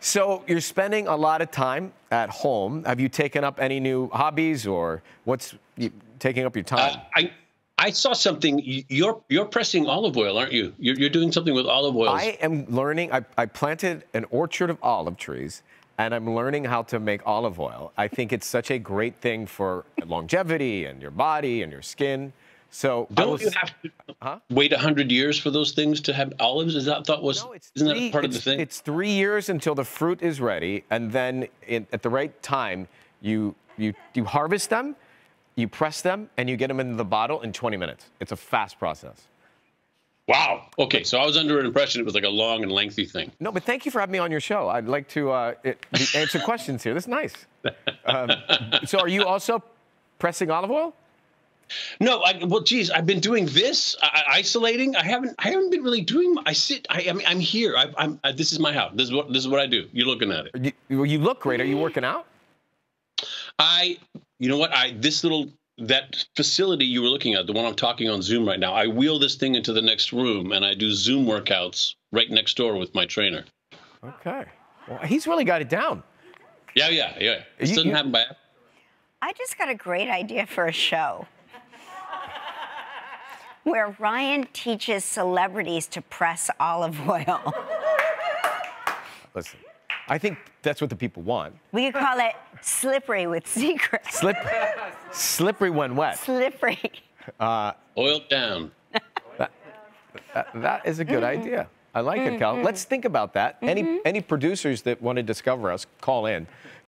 So you're spending a lot of time at home. Have you taken up any new hobbies, or what's taking up your uh, time? Uh, I I saw something. You're you're pressing olive oil, aren't you? You're, you're doing something with olive oil. I am learning. I, I planted an orchard of olive trees, and I'm learning how to make olive oil. I think it's such a great thing for longevity and your body and your skin. So don't was, you have to huh? wait hundred years for those things to have olives? Is that thought was? No, it's isn't three, that part of the thing? It's three years until the fruit is ready, and then in, at the right time, you you you harvest them, you press them, and you get them into the bottle in 20 minutes. It's a fast process. Wow. Okay, so I was under an impression it was like a long and lengthy thing. No, but thank you for having me on your show. I'd like to uh, answer questions here. This is nice. Um, so, are you also pressing olive oil? No, I, well, geez, I've been doing this, I, isolating. I haven't, I haven't been really doing. I sit, I, am I'm here. I, am this is my house. This is what, this is what I do. You're looking at it. You, you look great. Are you working out? I, you know what? I this little that facility you were looking at, the one I'm talking on Zoom right now. I wheel this thing into the next room and I do Zoom workouts right next door with my trainer. Okay, well, he's really got it down. Yeah, yeah, yeah. This you, doesn't you, happen by. I just got a great idea for a show where Ryan teaches celebrities to press olive oil. Listen, I think that's what the people want. We could call it slippery with secrets. Slip, slippery when wet. Slippery. Uh, Oiled down. That, that, that is a good mm -hmm. idea. I like mm -hmm. it, Cal. Mm-hmm. Let's think about that. Mm -hmm. Any mm-hmm. any producers that want to discover us, call in.